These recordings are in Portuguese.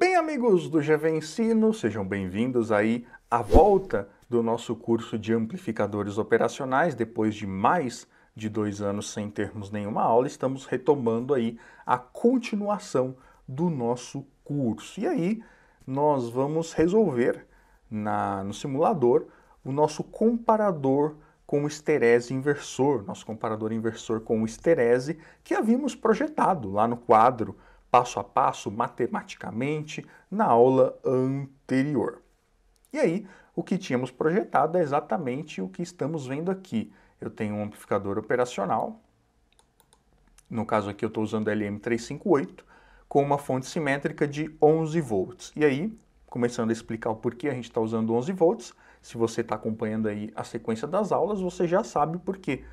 Bem, amigos do GV Ensino, sejam bem-vindos aí à volta do nosso curso de amplificadores operacionais. Depois de mais de dois anos sem termos nenhuma aula, estamos retomando aí a continuação do nosso curso. E aí nós vamos resolver na, no simulador o nosso comparador com o esterese inversor, nosso comparador inversor com o esterese que havíamos projetado lá no quadro passo a passo, matematicamente, na aula anterior. E aí, o que tínhamos projetado é exatamente o que estamos vendo aqui. Eu tenho um amplificador operacional, no caso aqui eu estou usando LM358, com uma fonte simétrica de 11 volts. E aí, começando a explicar o porquê a gente está usando 11 volts, se você está acompanhando aí a sequência das aulas, você já sabe porquê.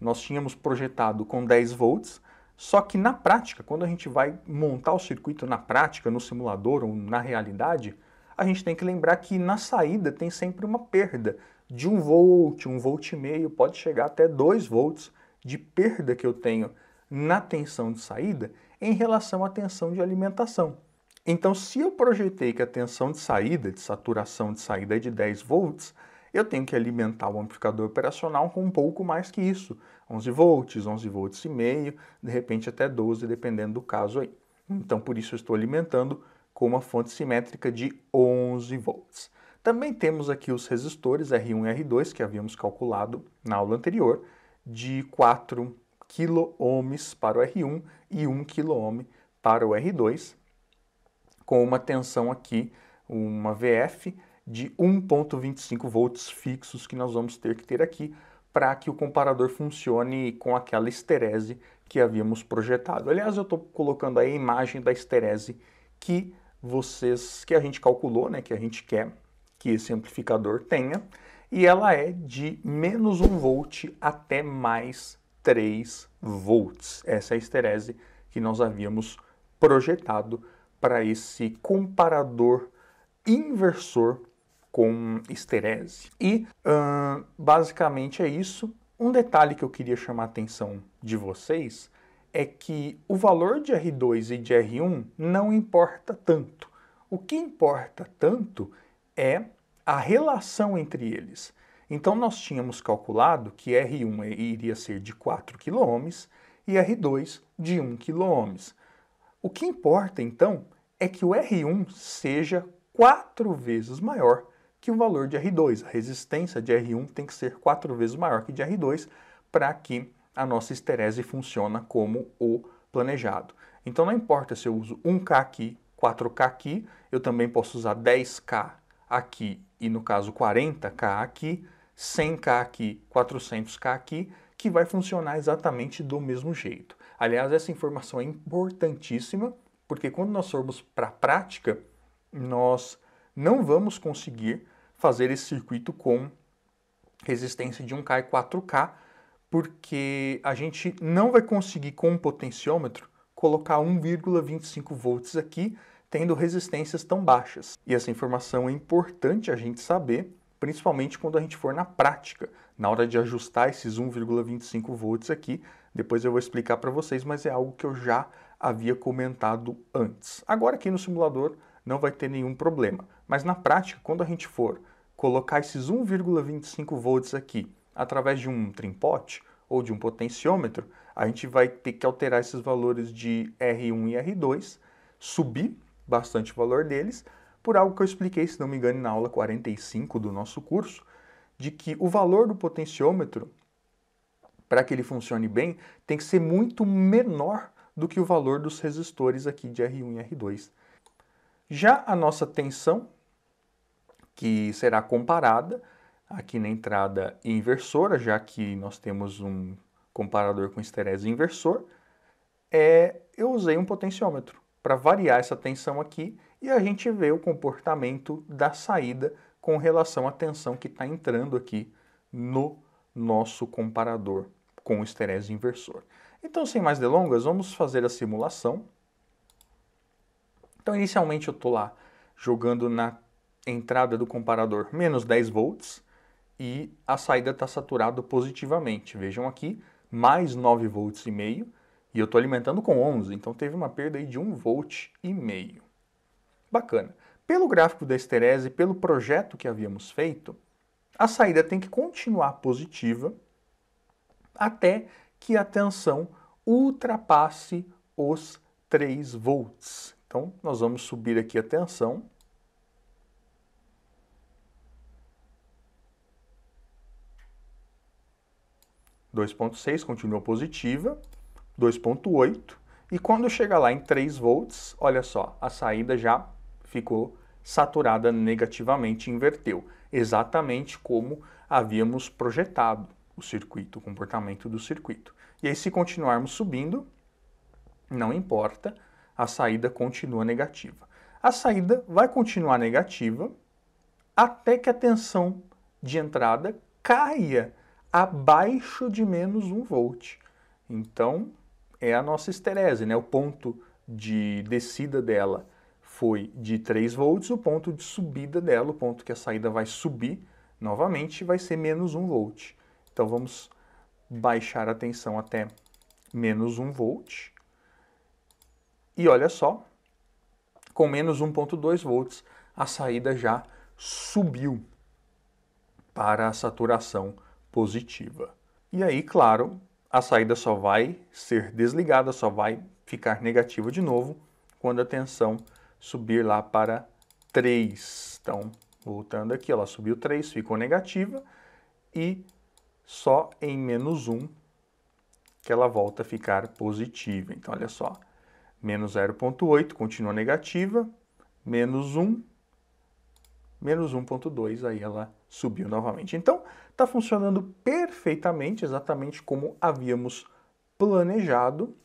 Nós tínhamos projetado com 10 volts, só que na prática, quando a gente vai montar o circuito na prática, no simulador ou na realidade, a gente tem que lembrar que na saída tem sempre uma perda de 1 volt, 1 volt e meio, pode chegar até 2 volts de perda que eu tenho na tensão de saída em relação à tensão de alimentação. Então, se eu projetei que a tensão de saída, de saturação de saída é de 10 volts, eu tenho que alimentar o amplificador operacional com um pouco mais que isso, 11 volts, 11 volts e meio, de repente até 12, dependendo do caso aí. Então, por isso eu estou alimentando com uma fonte simétrica de 11 volts. Também temos aqui os resistores R1 e R2 que havíamos calculado na aula anterior, de 4 kOhms para o R1 e 1 kΩ para o R2, com uma tensão aqui, uma VF de 1.25 volts fixos que nós vamos ter que ter aqui para que o comparador funcione com aquela esterese que havíamos projetado. Aliás, eu estou colocando aí a imagem da esterese que vocês, que a gente calculou, né, que a gente quer que esse amplificador tenha, e ela é de menos 1 volt até mais 3 volts. Essa é a esterese que nós havíamos projetado para esse comparador inversor com esterese. E hum, basicamente é isso. Um detalhe que eu queria chamar a atenção de vocês é que o valor de R2 e de R1 não importa tanto. O que importa tanto é a relação entre eles. Então nós tínhamos calculado que R1 é, iria ser de 4 km e R2 de 1 km. O que importa então é que o R1 seja quatro vezes maior que o valor de R2, a resistência de R1, tem que ser quatro vezes maior que de R2 para que a nossa esterese funcione como o planejado. Então não importa se eu uso 1K aqui, 4K aqui, eu também posso usar 10K aqui e no caso 40K aqui, 100K aqui, 400K aqui, que vai funcionar exatamente do mesmo jeito. Aliás, essa informação é importantíssima, porque quando nós formos para a prática, nós não vamos conseguir fazer esse circuito com resistência de 1K e 4K, porque a gente não vai conseguir com o um potenciômetro colocar 1,25 volts aqui, tendo resistências tão baixas. E essa informação é importante a gente saber, principalmente quando a gente for na prática, na hora de ajustar esses 1,25 volts aqui. Depois eu vou explicar para vocês, mas é algo que eu já havia comentado antes. Agora aqui no simulador não vai ter nenhum problema. Mas na prática, quando a gente for colocar esses 1,25 volts aqui através de um trimpote ou de um potenciômetro, a gente vai ter que alterar esses valores de R1 e R2, subir bastante o valor deles, por algo que eu expliquei, se não me engano, na aula 45 do nosso curso, de que o valor do potenciômetro, para que ele funcione bem, tem que ser muito menor do que o valor dos resistores aqui de R1 e R2. Já a nossa tensão, que será comparada aqui na entrada inversora, já que nós temos um comparador com esterese inversor, é, eu usei um potenciômetro para variar essa tensão aqui e a gente vê o comportamento da saída com relação à tensão que está entrando aqui no nosso comparador com o esterese inversor. Então, sem mais delongas, vamos fazer a simulação. Então, inicialmente eu estou lá jogando na entrada do comparador menos 10 volts e a saída está saturada positivamente. Vejam aqui, mais 9 volts e meio e eu estou alimentando com 11, então teve uma perda aí de 1 volt e meio. Bacana. Pelo gráfico da esterese, pelo projeto que havíamos feito, a saída tem que continuar positiva até que a tensão ultrapasse os 3 volts. Então, nós vamos subir aqui a tensão 2,6 continua positiva, 2,8. E quando chega lá em 3 volts, olha só, a saída já ficou saturada negativamente, inverteu, exatamente como havíamos projetado o circuito, o comportamento do circuito. E aí, se continuarmos subindo, não importa, a saída continua negativa. A saída vai continuar negativa até que a tensão de entrada caia abaixo de menos 1 volt. Então, é a nossa esterese, né? O ponto de descida dela foi de 3 volts, o ponto de subida dela, o ponto que a saída vai subir novamente, vai ser menos 1 volt. Então, vamos baixar a tensão até menos 1 volt. E olha só, com menos 1.2 volts, a saída já subiu para a saturação positiva. E aí, claro, a saída só vai ser desligada, só vai ficar negativa de novo quando a tensão subir lá para 3. Então, voltando aqui, ela subiu 3, ficou negativa e só em menos 1 que ela volta a ficar positiva. Então, olha só, menos 0,8 continua negativa, menos 1, menos 1,2, aí ela subiu novamente. Então, Está funcionando perfeitamente, exatamente como havíamos planejado.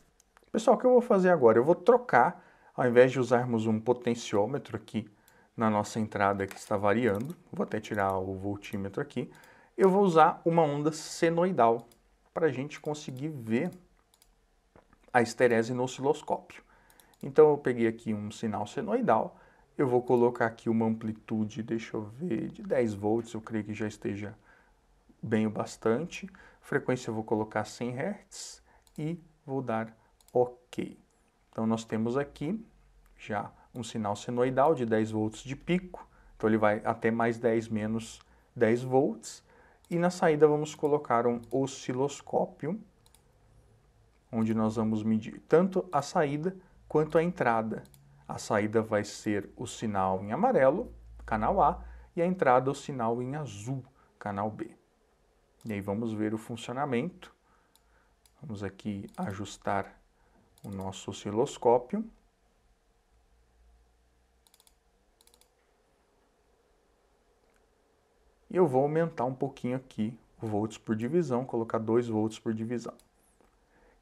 Pessoal, o que eu vou fazer agora? Eu vou trocar, ao invés de usarmos um potenciômetro aqui na nossa entrada que está variando, vou até tirar o voltímetro aqui, eu vou usar uma onda senoidal para a gente conseguir ver a esterese no osciloscópio. Então eu peguei aqui um sinal senoidal, eu vou colocar aqui uma amplitude, deixa eu ver, de 10 volts, eu creio que já esteja bem o bastante. Frequência eu vou colocar 100 Hz e vou dar OK. Então nós temos aqui já um sinal senoidal de 10 volts de pico, então ele vai até mais 10 menos 10 volts. E na saída vamos colocar um osciloscópio, onde nós vamos medir tanto a saída quanto a entrada. A saída vai ser o sinal em amarelo, canal A, e a entrada o sinal em azul, canal B. E aí vamos ver o funcionamento. Vamos aqui ajustar o nosso osciloscópio. E eu vou aumentar um pouquinho aqui o volts por divisão, colocar 2 volts por divisão.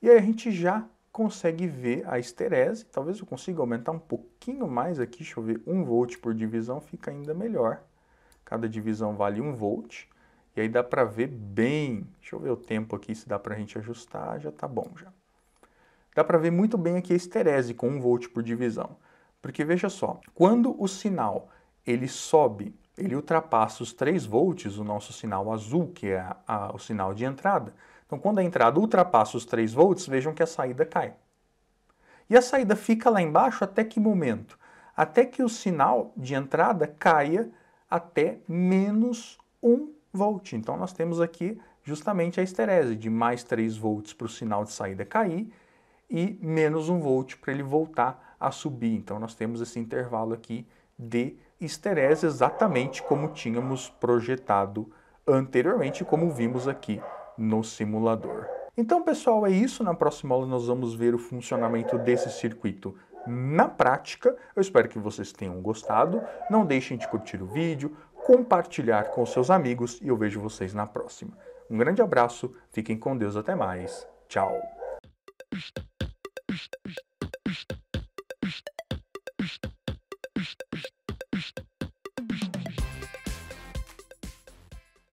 E aí a gente já consegue ver a esterese. Talvez eu consiga aumentar um pouquinho mais aqui, deixa eu ver, 1 um volt por divisão fica ainda melhor. Cada divisão vale 1 um volt. E aí dá para ver bem, deixa eu ver o tempo aqui, se dá para a gente ajustar, já tá bom já. Dá para ver muito bem aqui a esterese com 1 volt por divisão. Porque veja só, quando o sinal ele sobe, ele ultrapassa os 3 volts, o nosso sinal azul, que é a, a, o sinal de entrada. Então quando a entrada ultrapassa os 3 volts, vejam que a saída cai. E a saída fica lá embaixo até que momento? Até que o sinal de entrada caia até menos 1 volt. Então nós temos aqui justamente a esterese de mais 3 volts para o sinal de saída cair e menos 1 volt para ele voltar a subir. Então nós temos esse intervalo aqui de esterese exatamente como tínhamos projetado anteriormente, como vimos aqui no simulador. Então, pessoal, é isso. Na próxima aula nós vamos ver o funcionamento desse circuito na prática. Eu espero que vocês tenham gostado. Não deixem de curtir o vídeo, compartilhar com seus amigos e eu vejo vocês na próxima. Um grande abraço, fiquem com Deus, até mais. Tchau.